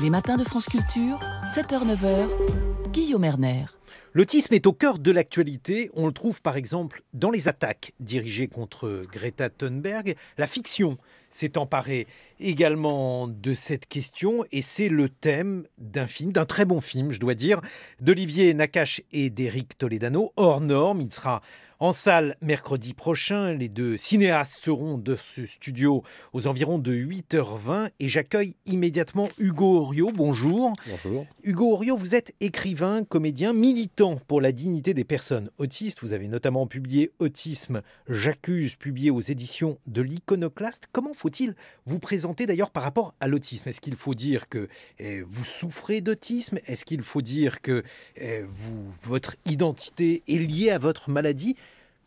Les matins de France Culture, 7h-9h, Guillaume Erner. L'autisme est au cœur de l'actualité. On le trouve par exemple dans les attaques dirigées contre Greta Thunberg. La fiction s'est emparée également de cette question et c'est le thème d'un film, d'un très bon film, je dois dire, d'Olivier Nakache et d'Éric Toledano, hors norme. Il sera en salle, mercredi prochain, les deux cinéastes seront de ce studio aux environs de 8h20 et j'accueille immédiatement Hugo Oriot. Bonjour. Bonjour. Hugo Oriot, vous êtes écrivain, comédien, militant pour la dignité des personnes autistes. Vous avez notamment publié Autisme, j'accuse, publié aux éditions de l'Iconoclaste. Comment faut-il vous présenter d'ailleurs par rapport à l'autisme Est-ce qu'il faut dire que eh, vous souffrez d'autisme Est-ce qu'il faut dire que eh, votre identité est liée à votre maladie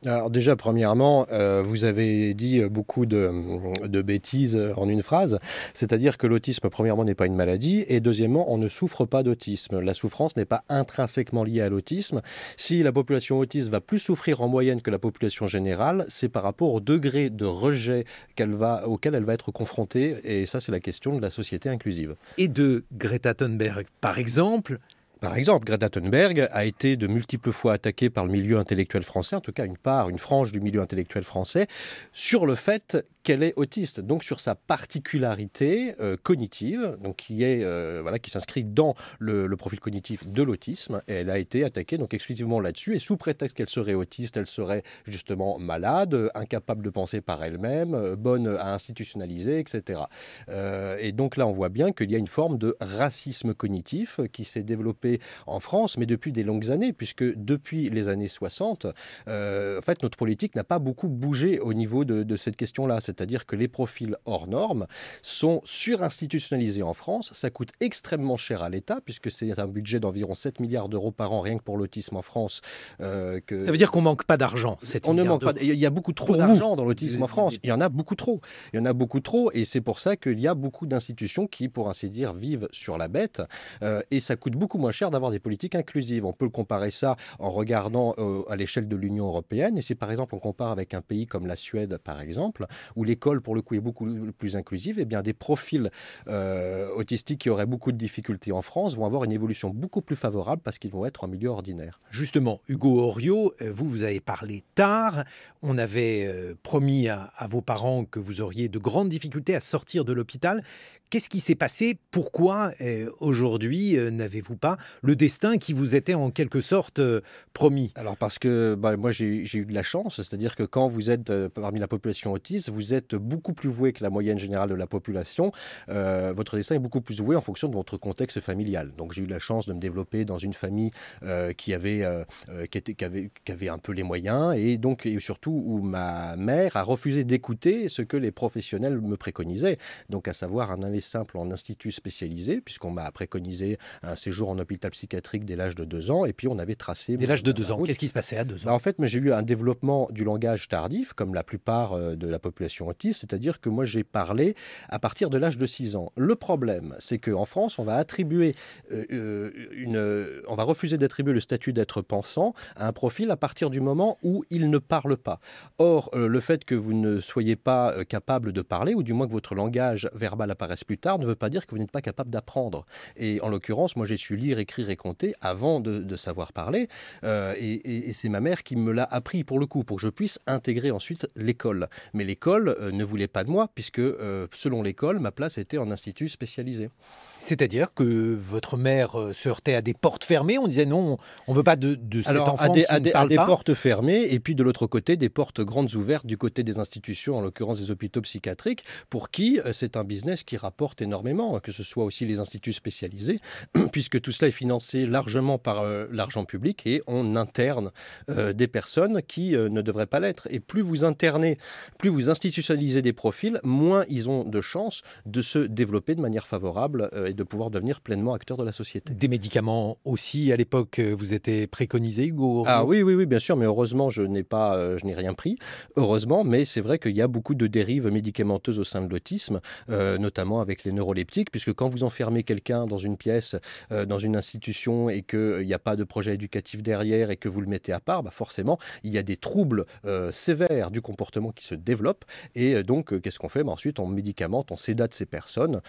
alors déjà, premièrement, euh, vous avez dit euh, beaucoup de, euh, bêtises en une phrase, c'est-à-dire que l'autisme, premièrement, n'est pas une maladie, et deuxièmement, on ne souffre pas d'autisme. La souffrance n'est pas intrinsèquement liée à l'autisme. Si la population autiste va plus souffrir en moyenne que la population générale, c'est par rapport au degré de rejet auquel elle va être confrontée, et ça, c'est la question de la société inclusive. Et de Greta Thunberg, par exemple, par exemple, Greta Thunberg a été de multiples fois attaquée par le milieu intellectuel français, en tout cas une part, une frange du milieu intellectuel français, sur le fait qu'elle est autiste, donc sur sa particularité euh, cognitive, donc qui est euh, voilà qui s'inscrit dans le, profil cognitif de l'autisme. Et elle a été attaquée donc exclusivement là-dessus et sous prétexte qu'elle serait autiste, elle serait justement malade, incapable de penser par elle-même, euh, bonne à institutionnaliser, etc. et donc là, on voit bien qu'il y a une forme de racisme cognitif qui s'est développée en France, mais depuis des longues années, puisque depuis les années 60, en fait, notre politique n'a pas beaucoup bougé au niveau de, de cette question-là c'est-à-dire que les profils hors normes sont surinstitutionnalisés en France. Ça coûte extrêmement cher à l'État, puisque c'est un budget d'environ 7 milliards d'euros par an, rien que pour l'autisme en France. Euh, que... Ça veut dire qu'on manque pas d'argent. On ne manque pas. Il y a beaucoup trop d'argent dans l'autisme en France. Il y en a beaucoup trop. Il y en a beaucoup trop, et c'est pour ça qu'il y a beaucoup d'institutions qui, pour ainsi dire, vivent sur la bête. Euh, et ça coûte beaucoup moins cher d'avoir des politiques inclusives. On peut le comparer ça en regardant euh, à l'échelle de l'Union européenne. Et c'est par exemple on compare avec un pays comme la Suède, par exemple, où l'école, pour le coup, est beaucoup plus inclusive, Et eh bien, des profils euh, autistiques qui auraient beaucoup de difficultés en France vont avoir une évolution beaucoup plus favorable parce qu'ils vont être en milieu ordinaire. Justement, Hugo Oriot, euh, vous, vous avez parlé tard. On avait euh, promis à vos parents que vous auriez de grandes difficultés à sortir de l'hôpital. Qu'est-ce qui s'est passé Pourquoi euh, aujourd'hui euh, n'avez-vous pas le destin qui vous était en quelque sorte euh, promis Alors parce que bah, moi j'ai eu de la chance, c'est-à-dire que quand vous êtes parmi la population autiste, vous êtes beaucoup plus voué que la moyenne générale de la population. votre destin est beaucoup plus voué en fonction de votre contexte familial. Donc j'ai eu la chance de me développer dans une famille qui avait, qui, était, qui, avait, un peu les moyens et donc et surtout où ma mère a refusé d'écouter ce que les professionnels me préconisaient, donc à savoir un investissement simple en institut spécialisé, puisqu'on m'a préconisé un séjour en hôpital psychiatrique dès l'âge de 2 ans, et puis on avait tracé... Dès l'âge de 2 ans, qu'est-ce qui se passait à 2 ans bah, En fait, j'ai eu un développement du langage tardif, comme la plupart euh, de la population autiste, c'est-à-dire que moi j'ai parlé à partir de l'âge de 6 ans. Le problème, c'est qu'en France, on va attribuer euh, euh, une... On va refuser d'attribuer le statut d'être pensant à un profil à partir du moment où il ne parle pas. Or, le fait que vous ne soyez pas capable de parler, ou du moins que votre langage verbal apparaisse plus tard ne veut pas dire que vous n'êtes pas capable d'apprendre. Et en l'occurrence, moi j'ai su lire, écrire et compter avant de, savoir parler. Euh, et, c'est ma mère qui me l'a appris pour le coup, pour que je puisse intégrer ensuite l'école. Mais l'école euh, ne voulait pas de moi, puisque euh, selon l'école, ma place était en institut spécialisé. C'est-à-dire que votre mère euh, se heurtait à des portes fermées. On disait non, on ne veut pas de, de cet enfant à des, parle des portes fermées et puis de l'autre côté des portes grandes ouvertes du côté des institutions, en l'occurrence des hôpitaux psychiatriques, pour qui euh, c'est un business qui rapporte énormément, que ce soit aussi les instituts spécialisés, puisque tout cela est financé largement par euh, l'argent public et on interne des personnes qui ne devraient pas l'être. Et plus vous internez, plus vous institutionnalisez des profils, moins ils ont de chances de se développer de manière favorable de pouvoir devenir pleinement acteur de la société. Des médicaments aussi, à l'époque, euh, vous étiez préconisé, Hugo Ah oui, oui, oui, bien sûr, mais heureusement, je n'ai pas, euh, je n'ai rien pris, heureusement, mais c'est vrai qu'il y a beaucoup de dérives médicamenteuses au sein de l'autisme, euh, notamment avec les neuroleptiques, puisque quand vous enfermez quelqu'un dans une pièce, dans une institution, et qu'il n'y a pas de projet éducatif derrière, et que vous le mettez à part, bah forcément, il y a des troubles sévères du comportement qui se développent, et donc, qu'est-ce qu'on fait bah Ensuite, on médicamente, on sédate ces personnes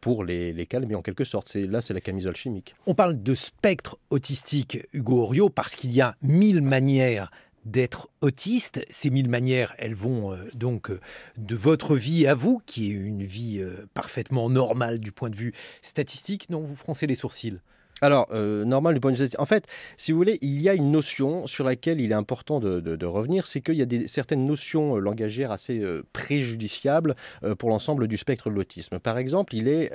pour les mais en quelque sorte, c'est là, c'est la camisole chimique. On parle de spectre autistique, Hugo Oriot, parce qu'il y a mille manières d'être autiste. Ces mille manières, elles vont euh, donc euh, de votre vie à vous, qui est une vie euh, parfaitement normale du point de vue statistique. Non, vous froncez les sourcils. Alors, euh, normal du point de vue En fait, si vous voulez, il y a une notion sur laquelle il est important de, revenir, c'est qu'il y a certaines notions euh, langagières assez euh, préjudiciables pour l'ensemble du spectre de l'autisme. Par exemple, il est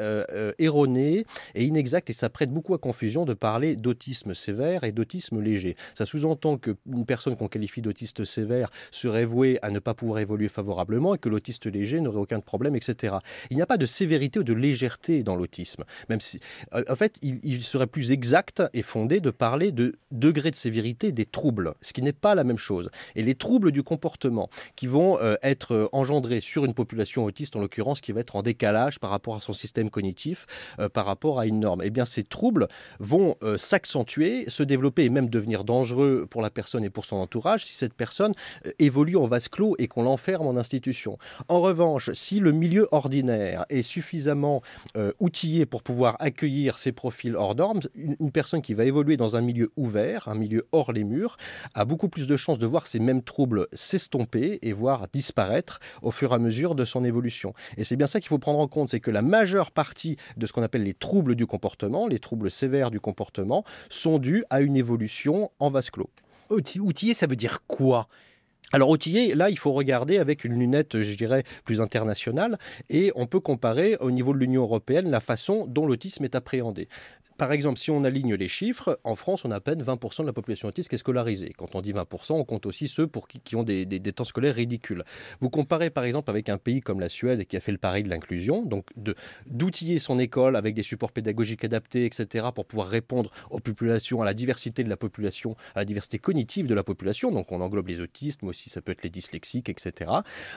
erroné et inexact et ça prête beaucoup à confusion de parler d'autisme sévère et d'autisme léger. Ça sous-entend qu'une personne qu'on qualifie d'autiste sévère serait vouée à ne pas pouvoir évoluer favorablement et que l'autiste léger n'aurait aucun problème, etc. Il n'y a pas de sévérité ou de légèreté dans l'autisme. Même si, en fait, il, il serait plus exact et fondé de parler de degré de sévérité des troubles, ce qui n'est pas la même chose. Et les troubles du comportement qui vont euh, être euh, engendrés sur une population autiste, en l'occurrence, qui va être en décalage par rapport à son système cognitif, euh, par rapport à une norme, eh bien ces troubles vont s'accentuer, se développer et même devenir dangereux pour la personne et pour son entourage si cette personne évolue en vase clos et qu'on l'enferme en institution. En revanche, si le milieu ordinaire est suffisamment outillé pour pouvoir accueillir ces profils hors normes, une, personne qui va évoluer dans un milieu ouvert, un milieu hors les murs, a beaucoup plus de chances de voir ces mêmes troubles s'estomper et voir disparaître au fur et à mesure de son évolution. Et c'est bien ça qu'il faut prendre en compte, c'est que la majeure partie de ce qu'on appelle les troubles du comportement, les troubles sévères du comportement, sont dus à une évolution en vase clos. Outiller, ça veut dire quoi alors outiller, là, il faut regarder avec une lunette, je dirais, plus internationale, et on peut comparer au niveau de l'Union européenne la façon dont l'autisme est appréhendé par exemple, si on aligne les chiffres, en France, on a à peine 20% de la population autiste qui est scolarisée. Quand on dit 20%, on compte aussi ceux pour qui, ont des, des, temps scolaires ridicules. Vous comparez, par exemple, avec un pays comme la Suède qui a fait le pari de l'inclusion, donc d'outiller son école avec des supports pédagogiques adaptés, etc., pour pouvoir répondre aux populations, à la diversité de la population, à la diversité cognitive de la population. Donc, on englobe les autistes, mais aussi ça peut être les dyslexiques, etc.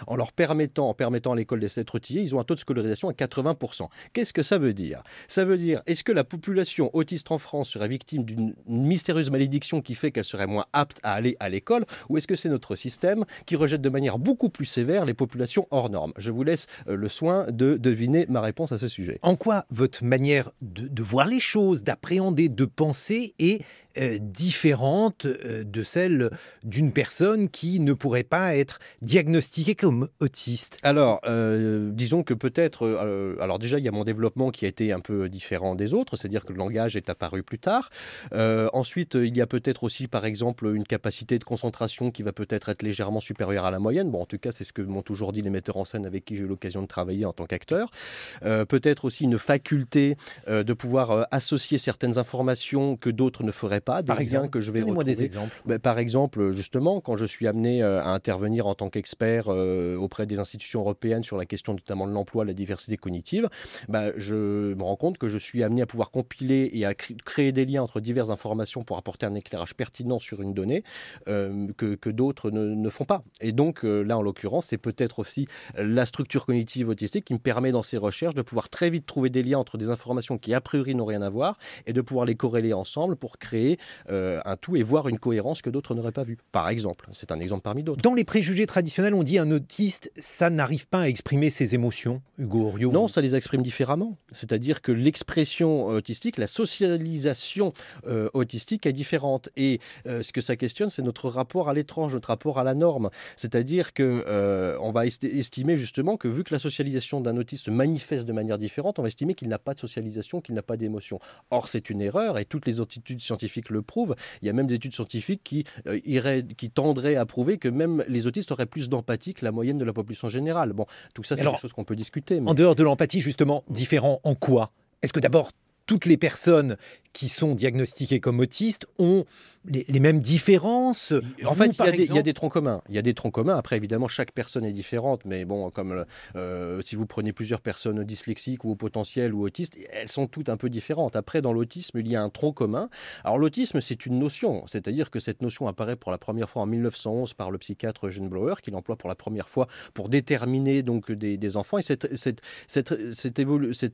En leur permettant, en permettant à l'école d'être outillée, ils ont un taux de scolarisation à 80%. Qu'est-ce que ça veut dire Ça veut dire, est-ce que la population autiste en France serait victime d'une mystérieuse malédiction qui fait qu'elle serait moins apte à aller à l'école Ou est-ce que c'est notre système qui rejette de manière beaucoup plus sévère les populations hors normes Je vous laisse euh, le soin de deviner ma réponse à ce sujet. En quoi votre manière de, de voir les choses, d'appréhender, de penser est euh, différente euh, de celle d'une personne qui ne pourrait pas être diagnostiquée comme autiste Alors, euh, disons que peut-être. alors, déjà, il y a mon développement qui a été un peu différent des autres, c'est-à-dire que le langage est apparu plus tard. ensuite, il y a peut-être aussi, par exemple, une capacité de concentration qui va peut-être être légèrement supérieure à la moyenne. Bon, en tout cas, c'est ce que m'ont toujours dit les metteurs en scène avec qui j'ai eu l'occasion de travailler en tant qu'acteur. peut-être aussi une faculté de pouvoir associer certaines informations que d'autres ne feraient par exemple, que je vais par exemple, justement, quand je suis amené euh, à intervenir en tant qu'expert euh, auprès des institutions européennes sur la question notamment de l'emploi, la diversité cognitive, ben, je me rends compte que je suis amené à pouvoir compiler et à créer des liens entre diverses informations pour apporter un éclairage pertinent sur une donnée euh, que, d'autres ne, ne, font pas. Et donc, là, en l'occurrence, c'est peut-être aussi la structure cognitive autistique qui me permet dans ces recherches de pouvoir très vite trouver des liens entre des informations qui a priori n'ont rien à voir et de pouvoir les corréler ensemble pour créer euh, un tout et voir une cohérence que d'autres n'auraient pas vue. Par exemple, c'est un exemple parmi d'autres. Dans les préjugés traditionnels, on dit un autiste, ça n'arrive pas à exprimer ses émotions, Hugo Oriot. Non, ça les exprime différemment. C'est-à-dire que l'expression euh, autistique, la socialisation euh, autistique est différente. Et ce que ça questionne, c'est notre rapport à l'étrange, notre rapport à la norme. C'est-à-dire que on va estimer justement que vu que la socialisation d'un autiste se manifeste de manière différente, on va estimer qu'il n'a pas de socialisation, qu'il n'a pas d'émotion. Or, c'est une erreur et toutes les attitudes scientifiques le Il y a même des études scientifiques qui, euh, qui tendraient à prouver que même les autistes auraient plus d'empathie que la moyenne de la population générale. Bon, tout ça, c'est quelque chose qu'on peut discuter. Mais... En dehors de l'empathie, justement, différent en quoi Est-ce que d'abord, toutes les personnes qui sont diagnostiquées comme autistes ont les, mêmes différences En fait, il y, a des troncs communs. Il y a des troncs communs. Après, évidemment, chaque personne est différente, mais bon, comme euh, si vous prenez plusieurs personnes dyslexiques ou potentielles ou autistes, elles sont toutes un peu différentes. Après, dans l'autisme, il y a un tronc commun. Alors, l'autisme, c'est une notion, c'est-à-dire que cette notion apparaît pour la première fois en 1911 par le psychiatre Eugene Blower, qui l'emploie pour la première fois pour déterminer donc des, enfants. Et cette,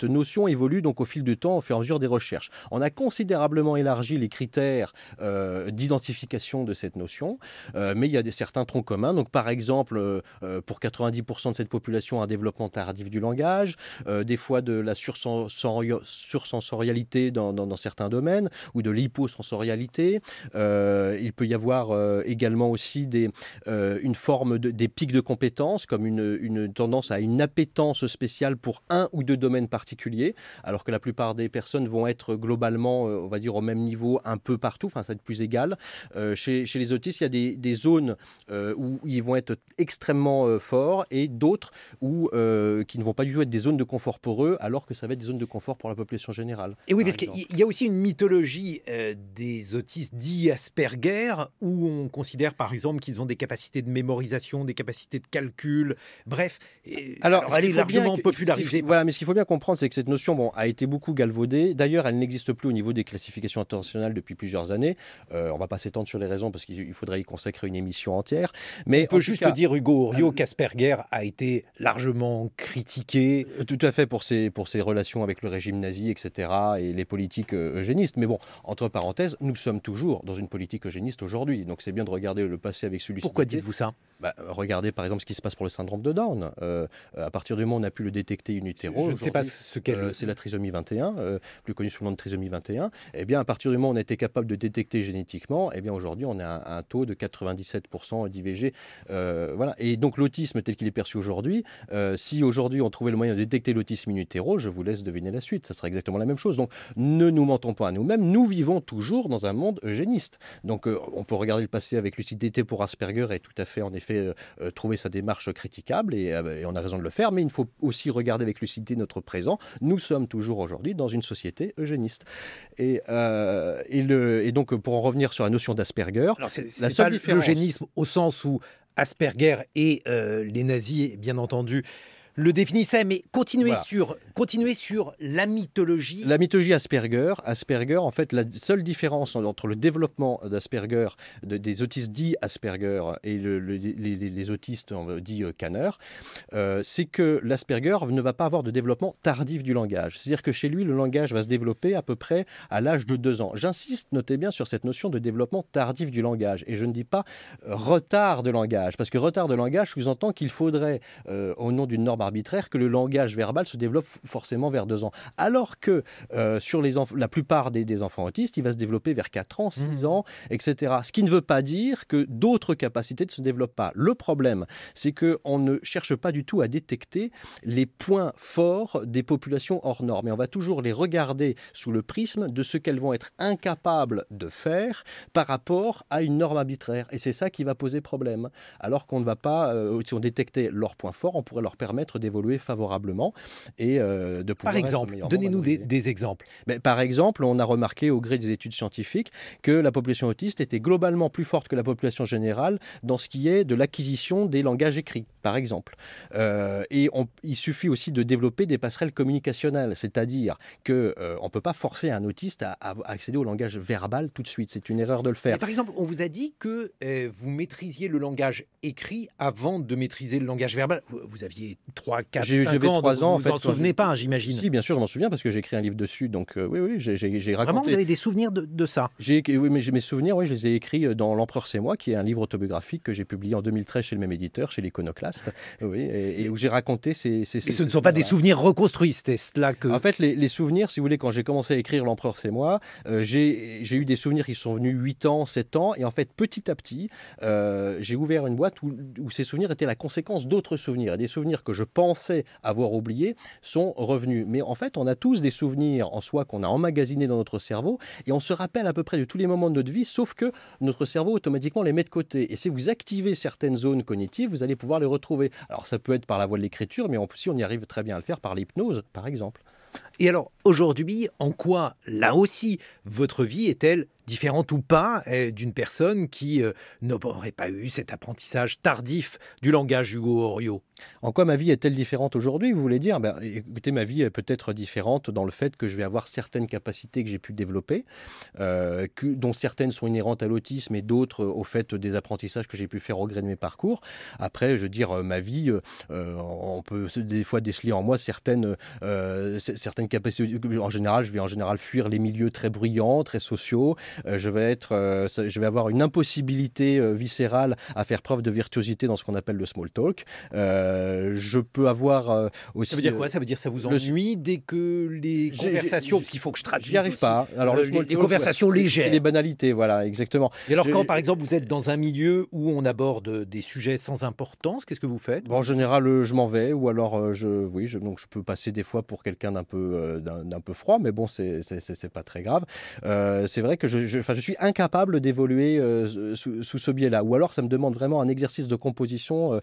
notion évolue donc au fil du temps, au fur et à mesure des recherches. On a considérablement élargi les critères. Euh, euh, d'identification de cette notion, euh, mais il y a des, certains troncs communs. Donc, par exemple, euh, pour 90% de cette population, un développement tardif du langage, des fois de la sursensorialité dans, dans certains domaines ou de l'hyposensorialité. il peut y avoir également aussi des, une forme des pics de compétences, comme une, tendance à une appétence spéciale pour un ou deux domaines particuliers, alors que la plupart des personnes vont être globalement, on va dire, au même niveau un peu partout. Enfin, ça de plus euh, chez, les autistes, il y a des, zones euh, où ils vont être extrêmement euh, forts et d'autres où qui ne vont pas du tout être des zones de confort pour eux, alors que ça va être des zones de confort pour la population générale. Et oui, parce qu'il y a aussi une mythologie des autistes dits Asperger, où on considère par exemple qu'ils ont des capacités de mémorisation, des capacités de calcul, bref. Alors, elle est largement popularisée. voilà, mais ce qu'il faut bien comprendre, c'est que cette notion bon, a été beaucoup galvaudée. D'ailleurs, elle n'existe plus au niveau des classifications internationales depuis plusieurs années. On euh, on va pas s'étendre sur les raisons parce qu'il faudrait y consacrer une émission entière. Mais on peut juste dire, Hugo euh, Rio Casperger a été largement critiqué. Euh, tout à fait pour ses, pour ses relations avec le régime nazi, etc. et les politiques eugénistes. Mais bon, entre parenthèses, nous sommes toujours dans une politique eugéniste aujourd'hui. Donc c'est bien de regarder le passé avec celui-ci. Pourquoi dites-vous ça bah, Regardez par exemple ce qui se passe pour le syndrome de Down. à partir du moment où on a pu le détecter in utero, je ne sais pas ce qu'est. c'est la trisomie 21, plus connue sous le nom de trisomie 21. Eh bien, à partir du moment où on a été capable de détecter génétiquement génétiquement, eh bien aujourd'hui on a un, taux de 97% d'IVG. Euh, voilà. Et donc l'autisme tel qu'il est perçu aujourd'hui, euh, si aujourd'hui on trouvait le moyen de détecter l'autisme in je vous laisse deviner la suite, ça serait exactement la même chose. Donc ne nous mentons pas à nous-mêmes, nous vivons toujours dans un monde eugéniste. Donc euh, on peut regarder le passé avec lucidité pour Asperger et tout à fait en effet trouver sa démarche critiquable et, on a raison de le faire, mais il faut aussi regarder avec lucidité notre présent. Nous sommes toujours aujourd'hui dans une société eugéniste. Et, et donc pour en revenir revenir sur la notion d'Asperger. La seule pas au sens où Asperger et euh, les nazis, bien entendu, le définissait. Mais continuez sur, sur la mythologie. La mythologie Asperger. Asperger, en fait, la seule différence entre le développement d'Asperger, des autistes dits Asperger et les, autistes dits dit euh, euh, c'est que l'Asperger ne va pas avoir de développement tardif du langage. C'est-à-dire que chez lui, le langage va se développer à peu près à l'âge de deux ans. J'insiste, notez bien, sur cette notion de développement tardif du langage. Et je ne dis pas euh, retard de langage, parce que retard de langage sous-entend qu'il faudrait, au nom d'une norme arbitraire que le langage verbal se développe forcément vers 2 ans. Alors que euh, sur les la plupart des, enfants autistes, il va se développer vers 4 ans, 6 mmh. ans, etc. Ce qui ne veut pas dire que d'autres capacités ne se développent pas. Le problème, c'est qu'on ne cherche pas du tout à détecter les points forts des populations hors normes. Et on va toujours les regarder sous le prisme de ce qu'elles vont être incapables de faire par rapport à une norme arbitraire. Et c'est ça qui va poser problème. Alors qu'on ne va pas, euh, si on détectait leurs points forts, on pourrait leur permettre d'évoluer favorablement et euh, de pouvoir. Par exemple, donnez-nous des, exemples. Mais par exemple, on a remarqué au gré des études scientifiques que la population autiste était globalement plus forte que la population générale dans ce qui est de l'acquisition des langages écrits, par exemple. Euh, et il suffit aussi de développer des passerelles communicationnelles, c'est-à-dire qu'on euh, ne peut pas forcer un autiste à, accéder au langage verbal tout de suite. C'est une erreur de le faire. par exemple, on vous a dit que vous maîtrisiez le langage écrit avant de maîtriser le langage verbal. vous aviez 3, 4, 5 ans. 3 ans. Vous en, souvenez pas, j'imagine. Si, bien sûr, je m'en souviens parce que j'ai écrit un livre dessus. Donc, euh, oui, oui, j'ai raconté. Vraiment, vous avez des souvenirs de, de ça Oui, mais mes souvenirs, oui, je les ai écrits euh, dans L'Empereur, c'est moi, qui est un livre autobiographique que j'ai publié en 2013 chez le même éditeur, chez l'Iconoclaste. Euh, oui, et, où j'ai raconté ces. ces, Et ce ne sont pas des souvenirs reconstruits, c'était cela que. En fait, les, les, souvenirs, si vous voulez, quand j'ai commencé à écrire L'Empereur, c'est moi, j'ai eu des souvenirs qui sont venus 8 ans, 7 ans. Et en fait, petit à petit, j'ai ouvert une boîte où, ces souvenirs étaient la conséquence d'autres souvenirs. Et des souvenirs que je pensait avoir oublié sont revenus. Mais en fait, on a tous des souvenirs en soi qu'on a emmagasinés dans notre cerveau et on se rappelle à peu près de tous les moments de notre vie, sauf que notre cerveau automatiquement les met de côté. Et si vous activez certaines zones cognitives, vous allez pouvoir les retrouver. Alors ça peut être par la voie de l'écriture, mais en plus, on y arrive très bien à le faire par l'hypnose, par exemple. Et alors, aujourd'hui, en quoi, là aussi, votre vie est-elle différente ou pas eh, d'une personne qui euh, n'aurait pas eu cet apprentissage tardif du langage Hugo orio en quoi ma vie est-elle différente aujourd'hui Vous voulez dire, ben, écoutez, ma vie est peut-être différente dans le fait que je vais avoir certaines capacités que j'ai pu développer, euh, dont certaines sont inhérentes à l'autisme et d'autres au fait des apprentissages que j'ai pu faire au gré de mes parcours. Après, je veux dire, ma vie, euh, on peut des fois déceler en moi certaines, euh, certaines capacités. En général, je vais en général fuir les milieux très bruyants, très sociaux. je, vais être, je vais avoir une impossibilité viscérale à faire preuve de virtuosité dans ce qu'on appelle le small talk. Euh, je peux avoir aussi. Euh, ça veut dire euh, quoi Ça veut dire ça vous ennuie dès que les conversations, parce qu'il faut que je traduise. J'y arrive pas. Alors les, conversations légères. C'est des banalités, voilà, exactement. Et alors quand, par exemple, vous êtes dans un milieu où on aborde des sujets sans importance, qu'est-ce que vous faites En général, je m'en vais, ou alors je, oui, je, donc je peux passer des fois pour quelqu'un d'un peu d'un peu froid, mais bon, c'est c'est pas très grave. c'est vrai que je, je suis incapable d'évoluer sous, sous, ce biais-là, ou alors ça me demande vraiment un exercice de composition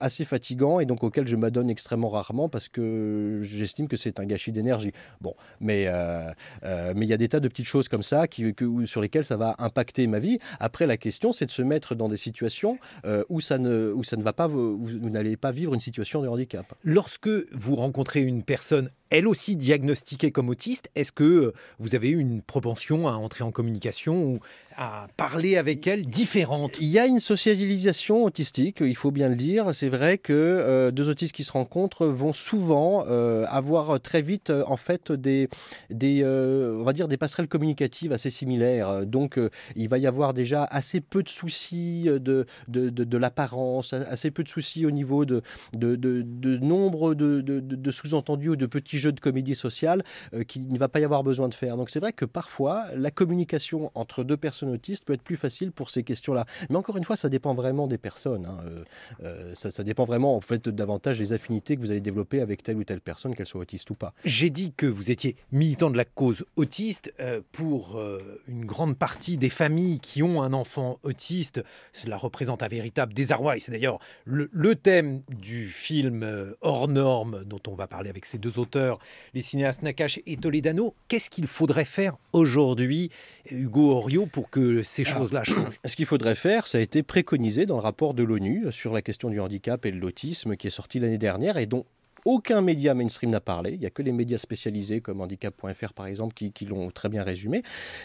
assez fatigant et donc auquel je m'adonne extrêmement rarement parce que j'estime que c'est un gâchis d'énergie. Bon, mais euh, euh, mais il y a des tas de petites choses comme ça qui, que, sur lesquelles ça va impacter ma vie. Après, la question, c'est de se mettre dans des situations euh, où ça ne où ça ne va pas, où vous n'allez pas vivre une situation de handicap. Lorsque vous rencontrez une personne elle aussi diagnostiquée comme autiste. Est-ce que euh, vous avez eu une propension à entrer en communication ou à parler avec elle différente Il y a une socialisation autistique, il faut bien le dire. C'est vrai que euh, deux autistes qui se rencontrent vont souvent euh, avoir très vite en fait des, des on va dire des passerelles communicatives assez similaires. Donc il va y avoir déjà assez peu de soucis de, de, l'apparence, assez peu de soucis au niveau de, de, nombre de, de sous-entendus ou de petits jeu de comédie sociale qui euh, qu'il ne va pas y avoir besoin de faire. Donc c'est vrai que parfois, la communication entre deux personnes autistes peut être plus facile pour ces questions-là. Mais encore une fois, ça dépend vraiment des personnes. Hein. Euh, euh, ça, dépend vraiment en fait davantage des affinités que vous allez développer avec telle ou telle personne, qu'elle soit autiste ou pas. J'ai dit que vous étiez militant de la cause autiste pour une grande partie des familles qui ont un enfant autiste. Cela représente un véritable désarroi et c'est d'ailleurs le, le thème du film hors norme dont on va parler avec ces deux auteurs les cinéastes Nakache et Toledano. Qu'est-ce qu'il faudrait faire aujourd'hui, Hugo Orio pour que ces choses-là changent Ce qu'il faudrait faire, ça a été préconisé dans le rapport de l'ONU sur la question du handicap et de l'autisme qui est sorti l'année dernière et dont aucun média mainstream n'a parlé. Il n'y a que les médias spécialisés comme handicap.fr par exemple qui, l'ont très bien résumé.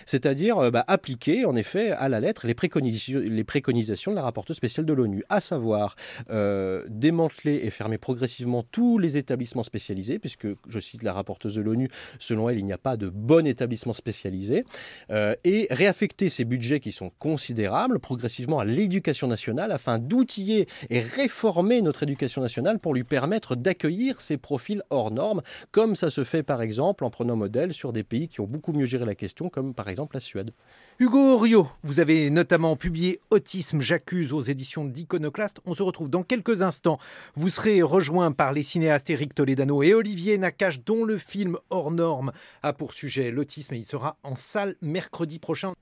C'est-à-dire euh, bah, appliquer en effet à la lettre les, préconisations de la rapporteuse spéciale de l'ONU, à savoir euh, démanteler et fermer progressivement tous les établissements spécialisés, puisque je cite la rapporteuse de l'ONU, selon elle, il n'y a pas de bon établissement spécialisé, euh, et réaffecter ces budgets qui sont considérables progressivement à l'éducation nationale afin d'outiller et réformer notre éducation nationale pour lui permettre d'accueillir ses profils hors normes, comme ça se fait par exemple en prenant modèle sur des pays qui ont beaucoup mieux géré la question, comme par exemple la Suède. Hugo Rio, vous avez notamment publié Autisme, j'accuse aux éditions d'Iconoclast. On se retrouve dans quelques instants. Vous serez rejoint par les cinéastes Eric Toledano et Olivier Nakache, dont le film Hors normes a pour sujet l'autisme et il sera en salle mercredi prochain.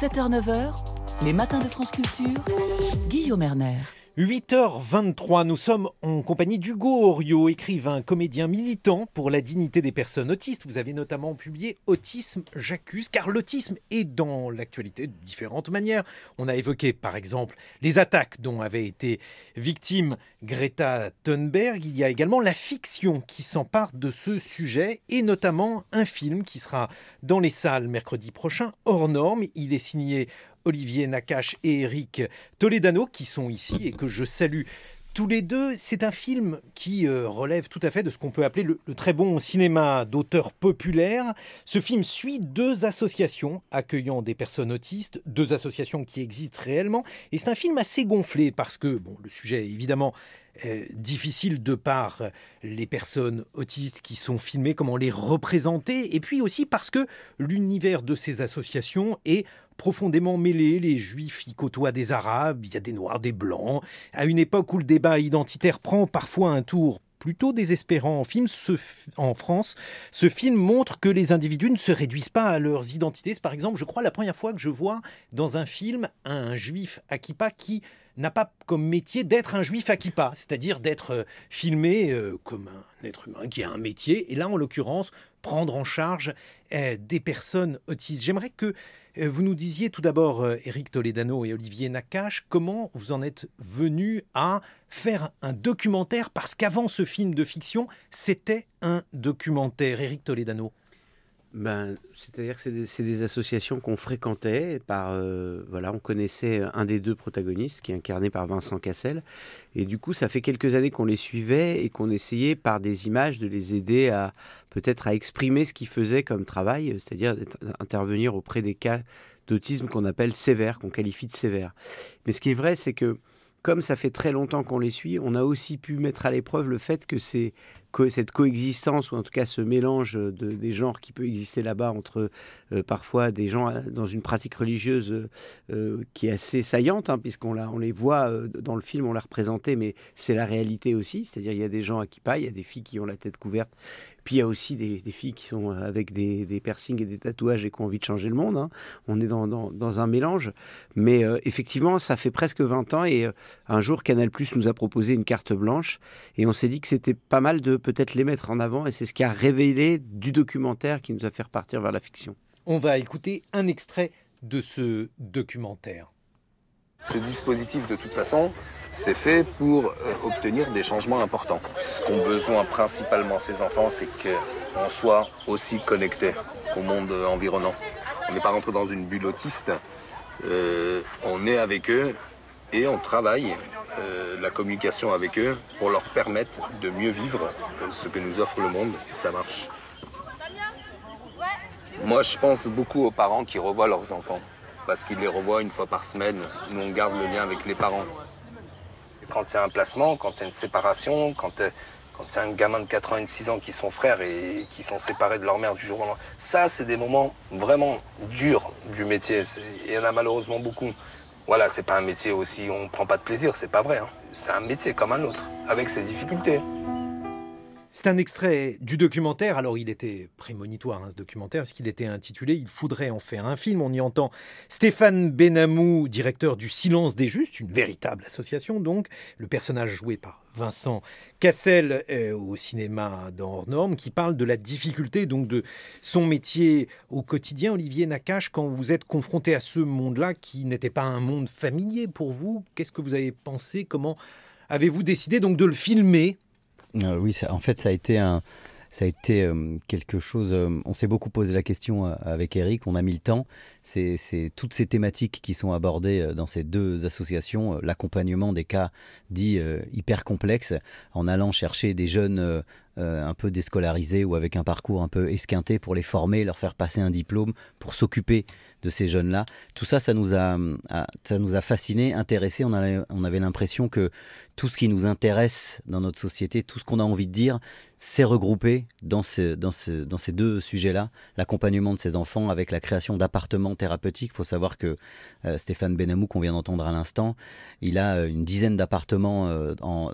7h-9h, les matins de France Culture, Guillaume Erner. 8h23, nous sommes en compagnie d'Hugo Oriot, écrivain, comédien militant pour la dignité des personnes autistes. Vous avez notamment publié Autisme, j'accuse, car l'autisme est dans l'actualité de différentes manières. On a évoqué par exemple les attaques dont avait été victime Greta Thunberg. Il y a également la fiction qui s'empare de ce sujet, et notamment un film qui sera dans les salles mercredi prochain, hors norme. Il est signé Olivier Nakache et Eric Toledano, qui sont ici et que je salue tous les deux. C'est un film qui euh, relève tout à fait de ce qu'on peut appeler le, très bon cinéma d'auteur populaire. Ce film suit deux associations accueillant des personnes autistes, deux associations qui existent réellement. Et c'est un film assez gonflé parce que, bon, le sujet évidemment euh, difficile de par les personnes autistes qui sont filmées, comment les représenter, et puis aussi parce que l'univers de ces associations est profondément mêlé. Les juifs y côtoient des arabes, il y a des noirs, des blancs. À une époque où le débat identitaire prend parfois un tour plutôt désespérant en, film, en France, ce film montre que les individus ne se réduisent pas à leurs identités. C'est par exemple, je crois, la première fois que je vois dans un film un juif Akipa qui n'a pas comme métier d'être un juif à kippa, c'est-à-dire d'être euh, filmé euh, comme un être humain qui a un métier, et là en l'occurrence prendre en charge euh, des personnes autistes. J'aimerais que vous nous disiez tout d'abord, Éric Toledano et Olivier Nakache, comment vous en êtes venus à faire un documentaire, parce qu'avant ce film de fiction, c'était un documentaire. Éric Toledano. Ben, c'est-à-dire que c'est des, associations qu'on fréquentait. Par, euh, voilà, on connaissait un des deux protagonistes qui est incarné par Vincent Cassel. Et du coup, ça fait quelques années qu'on les suivait et qu'on essayait par des images de les aider à peut-être à exprimer ce qu'ils faisaient comme travail, c'est-à-dire d'intervenir auprès des cas d'autisme qu'on appelle sévères, qu'on qualifie de sévères. Mais ce qui est vrai, c'est que comme ça fait très longtemps qu'on les suit, on a aussi pu mettre à l'épreuve le fait que c'est cette coexistence, ou en tout cas ce mélange de, des genres qui peut exister là-bas entre euh, parfois des gens euh, dans une pratique religieuse euh, qui est assez saillante, hein, puisqu'on on les voit dans le film, on l'a représenté, mais c'est la réalité aussi. C'est-à-dire il y a des gens à qui paillent, il y a des filles qui ont la tête couverte, puis il y a aussi des, filles qui sont avec des, piercings et des tatouages et qui ont envie de changer le monde. Hein. On est dans, dans, un mélange. Mais effectivement, ça fait presque 20 ans et un jour, Canal Plus nous a proposé une carte blanche et on s'est dit que c'était pas mal de peut-être les mettre en avant et c'est ce qui a révélé du documentaire qui nous a fait repartir vers la fiction. On va écouter un extrait de ce documentaire. Ce dispositif, de toute façon, c'est fait pour euh, obtenir des changements importants. Ce qu'ont besoin principalement ces enfants, c'est qu'on soit aussi connecté au monde euh, environnant. On n'est pas rentré dans une bulle autiste, euh, on est avec eux et on travaille euh, la communication avec eux pour leur permettre de mieux vivre ce que nous offre le monde. Ça marche. Moi, je pense beaucoup aux parents qui revoient leurs enfants parce qu'ils les revoient une fois par semaine. Nous, on garde le lien avec les parents. Quand c'est un placement, quand c'est une séparation, quand, euh, quand c'est un gamin de 4 ans qui sont frères et qui sont séparés de leur mère du jour au lendemain, ça, c'est des moments vraiment durs du métier. il y en a malheureusement beaucoup. Voilà, c'est pas un métier aussi, on prend pas de plaisir, c'est pas vrai. Hein. C'est un métier comme un autre, avec ses difficultés. C'est un extrait du documentaire. Alors, il était prémonitoire, hein, ce documentaire, parce qu'il était intitulé Il faudrait en faire un film. On y entend Stéphane Benamou, directeur du Silence des Justes, une véritable association donc. Le personnage joué par Vincent Cassel euh, au cinéma dans Hors qui parle de la difficulté donc de son métier au quotidien. Olivier Nakache, quand vous êtes confronté à ce monde-là qui n'était pas un monde familier pour vous, qu'est-ce que vous avez pensé Comment avez-vous décidé donc de le filmer euh, oui, en fait, ça a été un, ça a été euh, quelque chose. Euh, on s'est beaucoup posé la question avec Eric. On a mis le temps. C'est toutes ces thématiques qui sont abordées dans ces deux associations, l'accompagnement des cas dits hyper complexes, en allant chercher des jeunes euh, un peu déscolarisés ou avec un parcours un peu esquinté pour les former, leur faire passer un diplôme, pour s'occuper de ces jeunes-là. Tout ça, ça nous a, ça nous a fascinés, intéressés. On, a, on avait l'impression que tout ce qui nous intéresse dans notre société, tout ce qu'on a envie de dire, s'est regroupé dans, ce, dans, dans ces deux sujets-là. L'accompagnement de ces enfants avec la création d'appartements thérapeutiques. Il faut savoir que euh, Stéphane Benamou, qu'on vient d'entendre à l'instant, il a euh, une dizaine d'appartements dans,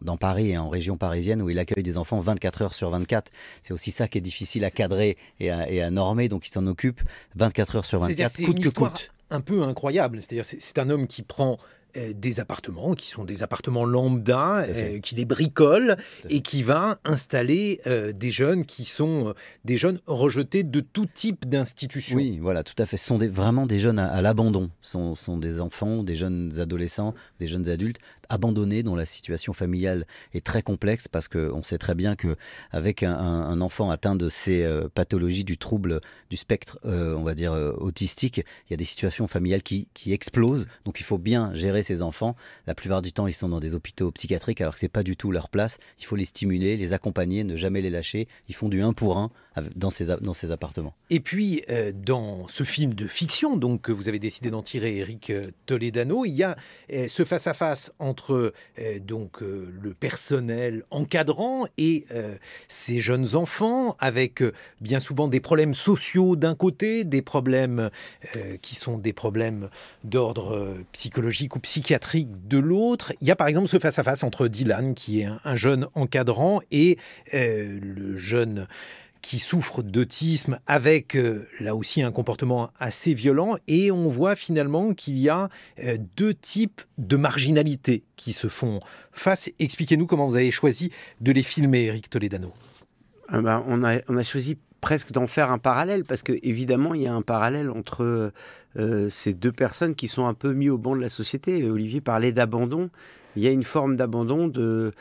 dans Paris et en région parisienne où il accueille des enfants 24 heures sur 24. C'est aussi ça qui est difficile à cadrer et à, normer, donc il s'en occupe 24 heures sur 24, coûte que coûte. Un peu incroyable, c'est-à-dire c'est un homme qui prend euh, des appartements qui sont des appartements lambda, euh, qui les bricole et qui va installer euh, des jeunes qui sont des jeunes rejetés de tout type d'institutions. Oui, voilà, tout à fait. Ce sont des, vraiment des jeunes à, l'abandon. sont, des enfants, des jeunes adolescents, des jeunes adultes abandonnés, dont la situation familiale est très complexe parce qu'on sait très bien que avec un, enfant atteint de ces euh, pathologies du trouble du spectre, euh, on va dire euh, autistique, il y a des situations familiales qui, explosent. Donc il faut bien gérer ces enfants. La plupart du temps, ils sont dans des hôpitaux psychiatriques alors que c'est pas du tout leur place. Il faut les stimuler, les accompagner, ne jamais les lâcher. Ils font du un pour un dans ces, dans ces appartements. Et puis dans ce film de fiction, donc que vous avez décidé d'en tirer, Eric Toledano, il y a ce face à face entre euh, donc euh, le personnel encadrant et euh, ces jeunes enfants, avec bien souvent des problèmes sociaux d'un côté, des problèmes qui sont des problèmes d'ordre psychologique ou psychiatrique de l'autre. Il y a par exemple ce face-à-face entre Dylan, qui est un jeune encadrant, et le jeune qui souffre d'autisme avec euh, là aussi un comportement assez violent et on voit finalement qu'il y a euh, deux types de marginalité qui se font face. Expliquez-nous comment vous avez choisi de les filmer, Eric Toledano. ben, on, a, choisi presque d'en faire un parallèle parce que évidemment il y a un parallèle entre ces deux personnes qui sont un peu mis au banc de la société. Olivier parlait d'abandon. Il y a une forme d'abandon de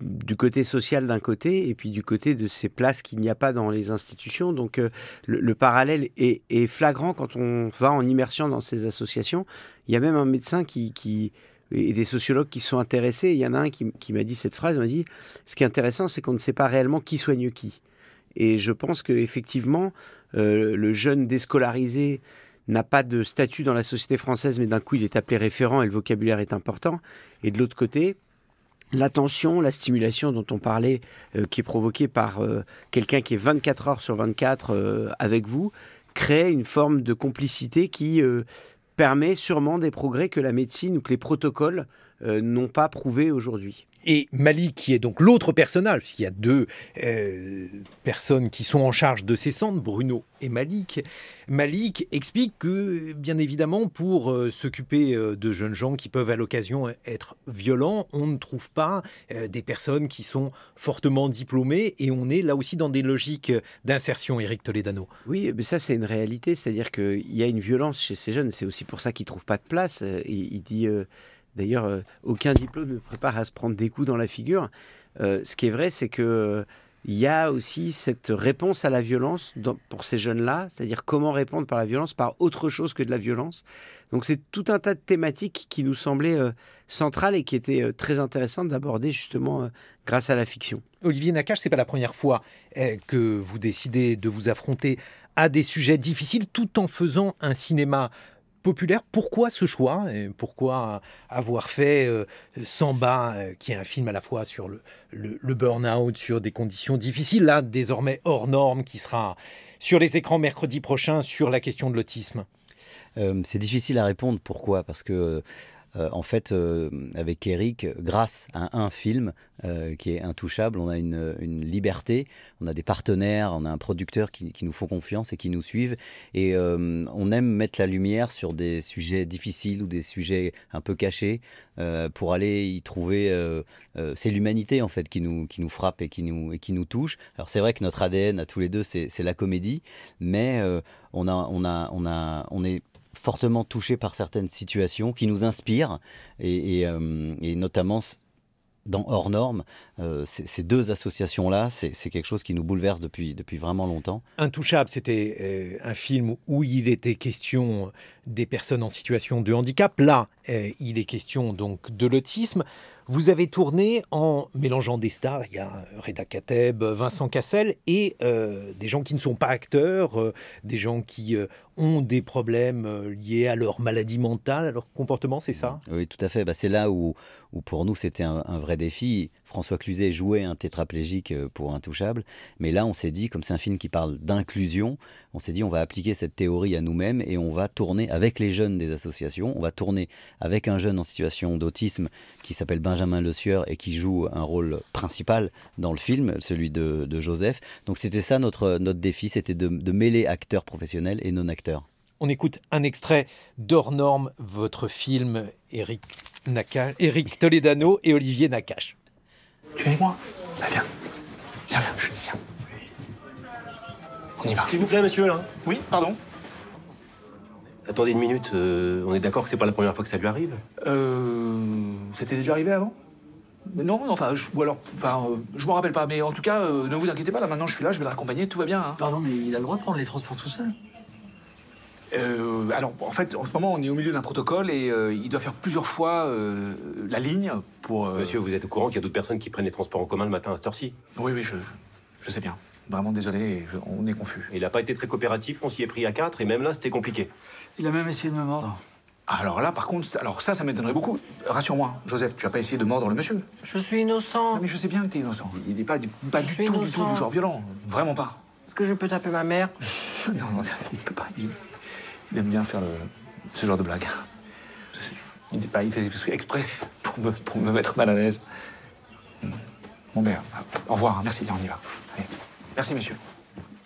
du côté social d'un côté et puis du côté de ces places qu'il n'y a pas dans les institutions. Donc euh, le, parallèle est, flagrant quand on va en immersion dans ces associations. Il y a même un médecin qui, et des sociologues qui sont intéressés. Il y en a un qui, m'a dit cette phrase, il m'a dit, ce qui est intéressant, c'est qu'on ne sait pas réellement qui soigne qui. Et je pense qu'effectivement, effectivement euh, le jeune déscolarisé n'a pas de statut dans la société française, mais d'un coup, il est appelé référent et le vocabulaire est important. Et de l'autre côté, l'attention, la stimulation dont on parlait, euh, qui est provoquée par euh, quelqu'un qui est 24 heures sur 24 euh, avec vous, crée une forme de complicité qui permet sûrement des progrès que la médecine ou que les protocoles euh, n'ont pas prouvé aujourd'hui. Et Malik, qui est donc l'autre personnage, puisqu'il y a deux euh, personnes qui sont en charge de ces centres, Bruno et Malik, Malik explique que, bien évidemment, pour euh, s'occuper de jeunes gens qui peuvent à l'occasion être violents, on ne trouve pas des personnes qui sont fortement diplômées et on est là aussi dans des logiques d'insertion, Eric Toledano. Oui, mais ça c'est une réalité, c'est-à-dire qu'il y a une violence chez ces jeunes, c'est aussi pour ça qu'ils ne trouvent pas de place. Et, il dit D'ailleurs, euh, aucun diplôme ne prépare à se prendre des coups dans la figure. Euh, ce qui est vrai, c'est que il y a aussi cette réponse à la violence pour ces jeunes-là, c'est-à-dire comment répondre par la violence, par autre chose que de la violence. Donc c'est tout un tas de thématiques qui nous semblaient euh, centrales et qui étaient très intéressantes d'aborder justement grâce à la fiction. Olivier Nakache, c'est pas la première fois que vous décidez de vous affronter à des sujets difficiles tout en faisant un cinéma populaire. Pourquoi ce choix Pourquoi avoir fait euh, Samba, euh, qui est un film à la fois sur le, burn-out, sur des conditions difficiles, là désormais hors normes, qui sera sur les écrans mercredi prochain sur la question de l'autisme euh, C'est difficile à répondre. Pourquoi Parce que euh, en fait, euh, avec Eric, grâce à un film euh, qui est intouchable, on a une, liberté, on a des partenaires, on a un producteur qui, qui nous font confiance et qui nous suivent. Et on aime mettre la lumière sur des sujets difficiles ou des sujets un peu cachés pour aller y trouver. c'est l'humanité en fait qui nous, qui nous frappe et qui nous, et qui nous touche. Alors c'est vrai que notre ADN à tous les deux, c'est la comédie, mais on, a, on, a, on, a, on est fortement touchés par certaines situations qui nous inspirent, et, euh, notamment dans Hors Normes, euh, ces deux associations-là, c'est quelque chose qui nous bouleverse depuis, depuis vraiment longtemps. Intouchable, c'était euh, un film où il était question des personnes en situation de handicap. Là, il est question donc de l'autisme. Vous avez tourné en mélangeant des stars. Il y a Reda Kateb, Vincent Cassel et des gens qui ne sont pas acteurs, des gens qui ont des problèmes euh, liés à leur maladie mentale, à leur comportement, c'est ça Oui, tout à fait. Bah, c'est là où, où pour nous c'était un, vrai défi. François Cluzet jouait un tétraplégique euh, pour Intouchable, mais là on s'est dit, comme c'est un film qui parle d'inclusion, on s'est dit on va appliquer cette théorie à nous-mêmes et on va tourner avec les jeunes des associations, on va tourner avec un jeune en situation d'autisme qui s'appelle Benjamin Le Sueur et qui joue un rôle principal dans le film, celui de, Joseph. Donc c'était ça notre, notre défi, c'était de, de mêler acteurs professionnels et non acteurs on écoute un extrait d'Hors votre film, Eric, Eric Toledano et Olivier Nakache. Tu es moi bah, Viens, viens, viens, viens. On y va. S'il vous plaît, monsieur, là. Oui, pardon. Attendez une minute, euh, on est d'accord que c'est pas la première fois que ça lui arrive Euh. C'était déjà arrivé avant non, non, enfin, je, ou alors, enfin, euh, je m'en rappelle pas, mais en tout cas, euh, ne vous inquiétez pas, là maintenant je suis là, je vais l'accompagner, tout va bien. Hein. Pardon, mais il a le droit de prendre les transports tout seul euh, alors, en fait, en ce moment, on est au milieu d'un protocole et euh, il doit faire plusieurs fois euh, la ligne pour. Monsieur, vous êtes au courant qu'il y a d'autres personnes qui prennent les transports en commun le matin à cette heure Oui, oui, je, sais bien. Vraiment désolé, on est confus. il n'a pas été très coopératif, on s'y est pris à quatre et même là, c'était compliqué. Il a même essayé de me mordre. Alors là, par contre, alors ça, ça m'étonnerait beaucoup. Rassure-moi, Joseph, tu n'as pas essayé de mordre le monsieur Je suis innocent. Ah, mais je sais bien que tu es innocent. Il n'est pas, du tout, du genre violent. Vraiment pas. Est-ce que je peux taper ma mère Non, non, ça, peut pas il aime bien faire ce genre de blague. Il dit pas, il fait exprès pour me, pour me mettre mal à l'aise. Bon ben, au revoir, hein, merci, on y va. Merci, messieurs.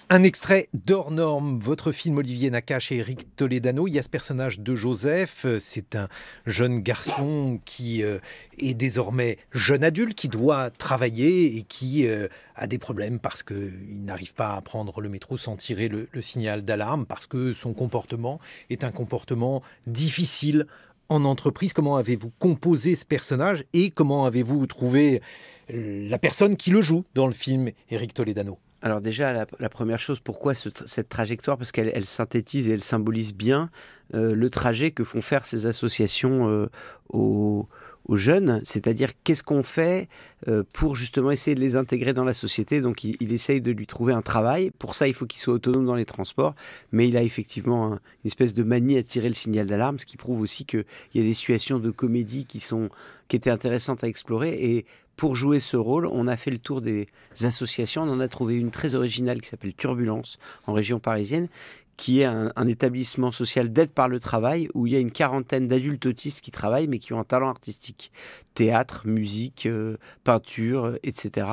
Un extrait d'Hors Norme, votre film Olivier Nakache et Eric Toledano. Il y a ce personnage de Joseph, euh, c'est un jeune garçon qui euh, est désormais jeune adulte, qui doit travailler et qui euh, a des problèmes parce qu'il n'arrive pas à prendre le métro sans tirer le signal d'alarme, parce que son comportement est un comportement difficile en entreprise. Comment avez-vous composé ce personnage et comment avez-vous trouvé la personne qui le joue dans le film Eric Toledano alors déjà, la, première chose, pourquoi cette trajectoire Parce qu'elle synthétise et elle symbolise bien euh, le trajet que font faire ces associations euh, au aux jeunes, c'est-à-dire qu'est-ce qu'on fait euh, pour justement essayer de les intégrer dans la société. Donc il, essaye de lui trouver un travail. Pour ça, il faut qu'il soit autonome dans les transports, mais il a effectivement une espèce de manie à tirer le signal d'alarme, ce qui prouve aussi qu'il y a des situations de comédie qui, sont, qui étaient intéressantes à explorer. Et pour jouer ce rôle, on a fait le tour des associations. On en a trouvé une très originale qui s'appelle Turbulence en région parisienne, qui est un, établissement social d'aide par le travail où il y a une quarantaine d'adultes autistes qui travaillent mais qui ont un talent artistique. Théâtre, musique, euh, peinture, euh, etc.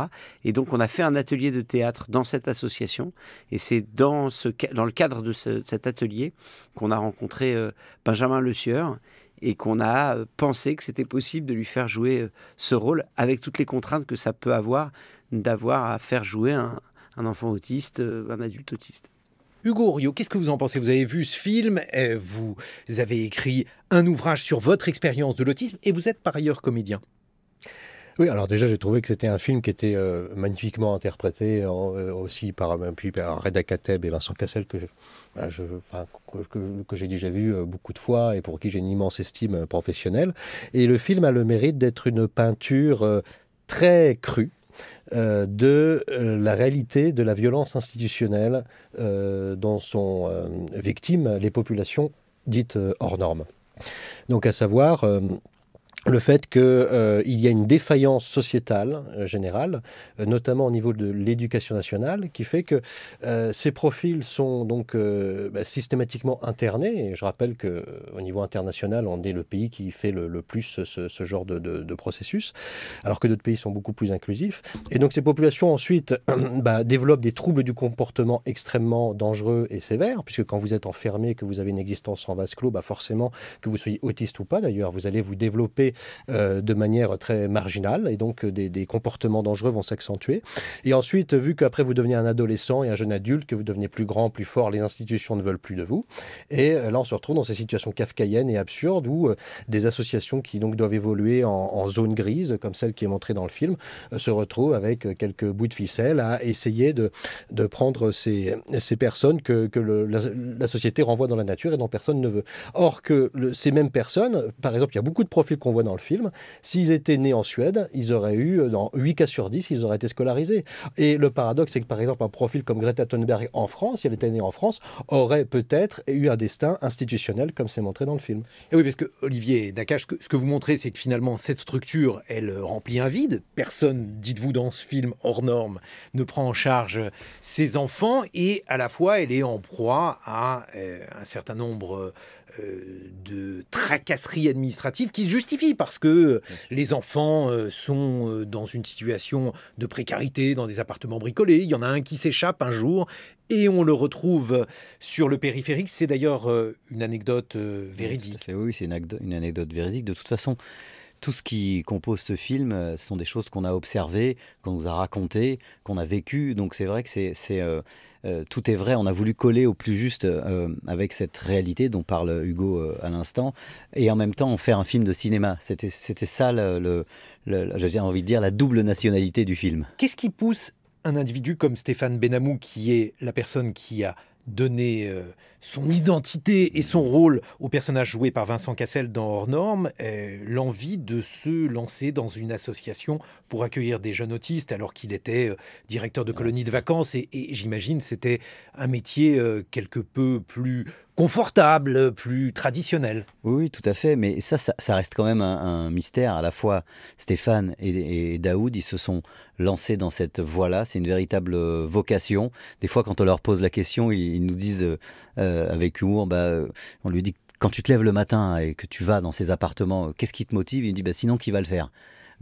Et donc on a fait un atelier de théâtre dans cette association et c'est dans, ce, dans le cadre de, cet atelier qu'on a rencontré euh, Benjamin Le Sieur et qu'on a pensé que c'était possible de lui faire jouer ce rôle avec toutes les contraintes que ça peut avoir d'avoir à faire jouer un enfant autiste, un adulte autiste. Hugo Rio, qu'est-ce que vous en pensez Vous avez vu ce film, euh, vous avez écrit un ouvrage sur votre expérience de l'autisme et vous êtes par ailleurs comédien. Oui, alors déjà, j'ai trouvé que c'était un film qui était euh, magnifiquement interprété euh, aussi par, par Reda Kateb et Vincent Cassel, que j'ai bah, que, que déjà vu beaucoup de fois et pour qui j'ai une immense estime professionnelle. Et le film a le mérite d'être une peinture très crue, euh, de euh, la réalité de la violence institutionnelle euh, dont sont victimes les populations dites hors normes. Donc à savoir le fait qu'il euh, y a une défaillance sociétale euh, générale, euh, notamment au niveau de l'éducation nationale, qui fait que ces profils sont donc bah, systématiquement internés. Et je rappelle que au niveau international, on est le pays qui fait le, plus ce, genre de, processus, alors que d'autres pays sont beaucoup plus inclusifs. Et donc ces populations ensuite bah, développent des troubles du comportement extrêmement dangereux et sévères, puisque quand vous êtes enfermé, que vous avez une existence en vase clos, bah forcément que vous soyez autiste ou pas d'ailleurs, vous allez vous développer euh, de manière très marginale et donc euh, des, comportements dangereux vont s'accentuer. Et ensuite, vu qu'après vous devenez un adolescent et un jeune adulte, que vous devenez plus grand, plus fort, les institutions ne veulent plus de vous. Et euh, là, on se retrouve dans ces situations kafkaïennes et absurdes où des associations qui donc doivent évoluer en, zone grise, comme celle qui est montrée dans le film, se retrouvent avec quelques bouts de ficelle à essayer de, de prendre ces, ces personnes que, que la, société renvoie dans la nature et dont personne ne veut. Or, que ces mêmes personnes, par exemple, il y a beaucoup de profils qu'on voit dans le film, s'ils étaient nés en Suède, ils auraient eu, euh, dans 8 cas sur 10, ils auraient été scolarisés. Et le paradoxe, c'est que par exemple, un profil comme Greta Thunberg en France, si elle était née en France, aurait peut-être eu un destin institutionnel comme c'est montré dans le film. Et oui, parce que Olivier Dakache, ce que vous montrez, c'est que finalement, cette structure, elle euh, remplit un vide. Personne, dites-vous, dans ce film hors norme, ne prend en charge euh, ses enfants et à la fois, elle est en proie à un certain nombre euh, de tracasseries administratives qui se justifie parce que les enfants euh, sont euh, dans une situation de précarité, dans des appartements bricolés. Il y en a un qui s'échappe un jour et on le retrouve sur le périphérique. C'est d'ailleurs une anecdote véridique. Oui, c'est une, anecdote véridique. De toute façon, tout ce qui compose ce film sont des choses qu'on a observées, qu'on nous a racontées, qu'on a vécues. Donc c'est vrai que c'est euh, tout est vrai. On a voulu coller au plus juste euh, avec cette réalité dont parle Hugo euh, à l'instant, et en même temps faire un film de cinéma. C'était ça, le, le, j'ai envie de dire, la double nationalité du film. Qu'est-ce qui pousse un individu comme Stéphane Benamou, qui est la personne qui a donner euh, son identité et son rôle au personnage joué par Vincent Cassel dans Hors Normes, euh, l'envie de se lancer dans une association pour accueillir des jeunes autistes, alors qu'il était euh, directeur de colonies de vacances et, et j'imagine c'était un métier quelque peu plus confortable, plus traditionnel. Oui, tout à fait. Mais ça, ça, reste quand même un, mystère. À la fois, Stéphane et, Daoud, ils se sont lancés dans cette voie-là. C'est une véritable euh, vocation. Des fois, quand on leur pose la question, ils, nous disent euh, euh, avec humour, bah, on lui dit quand tu te lèves le matin et que tu vas dans ces appartements, qu'est-ce qui te motive Il me dit bah, sinon, qui va le faire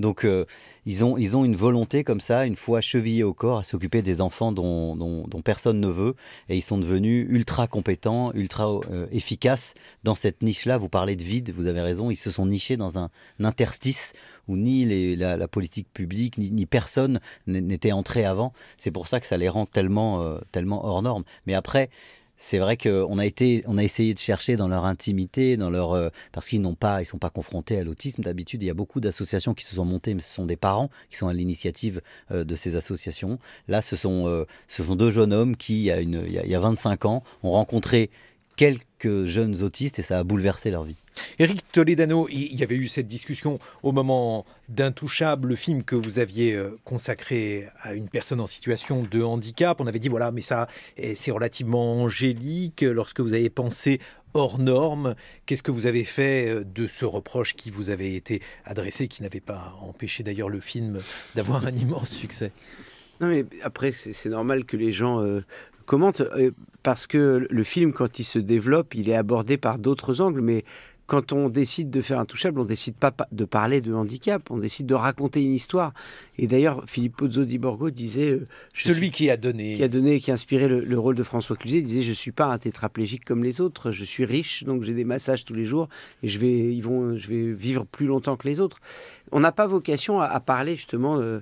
donc, euh, ils, ont, une volonté comme ça, une fois chevillée au corps, à s'occuper des enfants dont, personne ne veut. Et ils sont devenus ultra compétents, ultra euh, efficaces dans cette niche-là. Vous parlez de vide, vous avez raison. Ils se sont nichés dans un, interstice où ni la, politique publique, ni, personne n'était entré avant. C'est pour ça que ça les rend tellement, euh, tellement hors norme. Mais après, c'est vrai qu'on a été, on a essayé de chercher dans leur intimité, dans leur, euh, parce qu'ils n'ont pas, ils sont pas confrontés à l'autisme. D'habitude, il y a beaucoup d'associations qui se sont montées, mais ce sont des parents qui sont à l'initiative euh, de ces associations. Là, ce sont, euh, ce sont deux jeunes hommes qui, une, il y a 25 ans, ont rencontré quelques jeunes autistes et ça a bouleversé leur vie. Eric Toledano, il y avait eu cette discussion au moment d'Intouchable, le film que vous aviez euh, consacré à une personne en situation de handicap. On avait dit voilà, mais ça, c'est relativement angélique. Lorsque vous avez pensé hors norme, qu'est-ce que vous avez fait euh, de ce reproche qui vous avait été adressé, qui n'avait pas empêché d'ailleurs le film d'avoir un immense succès non mais après c'est normal que les gens euh, Comment euh, parce que le film, quand il se développe, il est abordé par d'autres angles, mais quand on décide de faire un touchable, on décide pas de parler de handicap, on décide de raconter une histoire. Et d'ailleurs, Filippo Di Borgo disait euh, celui qui a donné, qui a donné, qui a inspiré le, rôle de François Cluzet, disait je suis pas un tétraplégique comme les autres, je suis riche donc j'ai des massages tous les jours et je vais, ils vont, je vais vivre plus longtemps que les autres. On n'a pas vocation à, parler justement euh,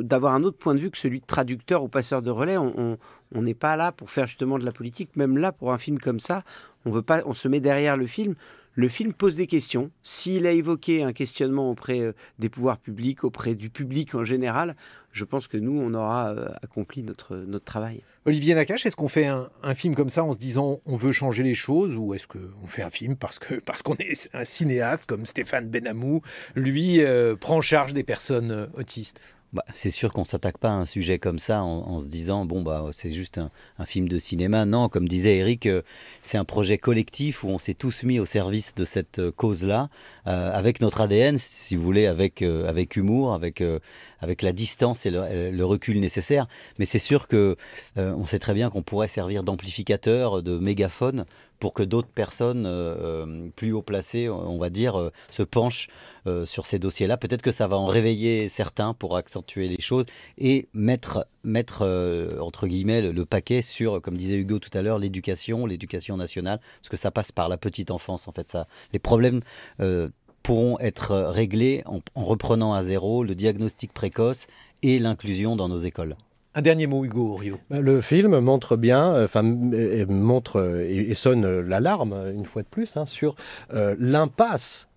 d'avoir un autre point de vue que celui de traducteur ou passeur de relais. On n'est pas là pour faire justement de la politique. Même là, pour un film comme ça, on veut pas, on se met derrière le film. Le film pose des questions. S'il a évoqué un questionnement auprès euh, des pouvoirs publics, auprès du public en général, je pense que nous, on aura euh, accompli notre, notre travail. Olivier Nakache, est-ce qu'on fait un, film comme ça en se disant on veut changer les choses ou est-ce qu'on fait un film parce qu'on parce qu'on est un cinéaste comme Stéphane Benamou, lui, euh, prend en charge des personnes autistes bah, c'est sûr qu'on ne s'attaque pas à un sujet comme ça en, se disant, bon, bah, c'est juste un, film de cinéma. Non, comme disait Eric, euh, c'est un projet collectif où on s'est tous mis au service de cette euh, cause-là, euh, avec notre ADN, si vous voulez, avec, humour, avec, la distance et le, le recul nécessaire. Mais c'est sûr que on sait très bien qu'on pourrait servir d'amplificateur, de mégaphone pour que d'autres personnes euh, euh, plus haut placées, on va dire, euh, se penchent sur ces dossiers-là. Peut-être que ça va en réveiller certains pour accentuer les choses et mettre, mettre entre guillemets, le, paquet sur, comme disait Hugo tout à l'heure, l'éducation, l'éducation nationale, parce que ça passe par la petite enfance, en fait. Ça, les problèmes pourront être réglés en, reprenant à zéro le diagnostic précoce et l'inclusion dans nos écoles. Un dernier mot, Hugo Oriot. Bah, le film montre bien, euh, enfin, montre et sonne l'alarme, une fois de plus, hein, sur euh, l'impasse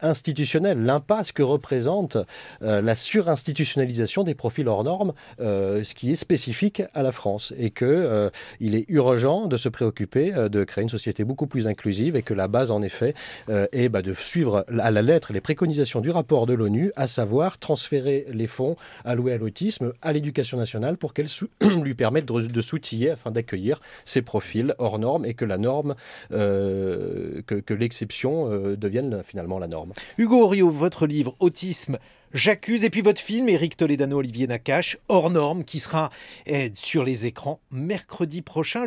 institutionnel l'impasse que représente euh, la surinstitutionnalisation des profils hors normes, euh, ce qui est spécifique à la France, et que euh, il est urgent de se préoccuper de créer une société beaucoup plus inclusive, et que la base en effet est bah, de suivre à la lettre les préconisations du rapport de l'ONU, à savoir transférer les fonds alloués à l'autisme à l'éducation nationale pour qu'elle lui permette de, s'outiller afin d'accueillir ces profils hors normes et que la norme, que l'exception devienne finalement la norme. Hugo Orio, votre livre Autisme. J'accuse et puis votre film, Eric Toledano, Olivier Nakache, hors norme, qui sera eh, sur les écrans mercredi prochain.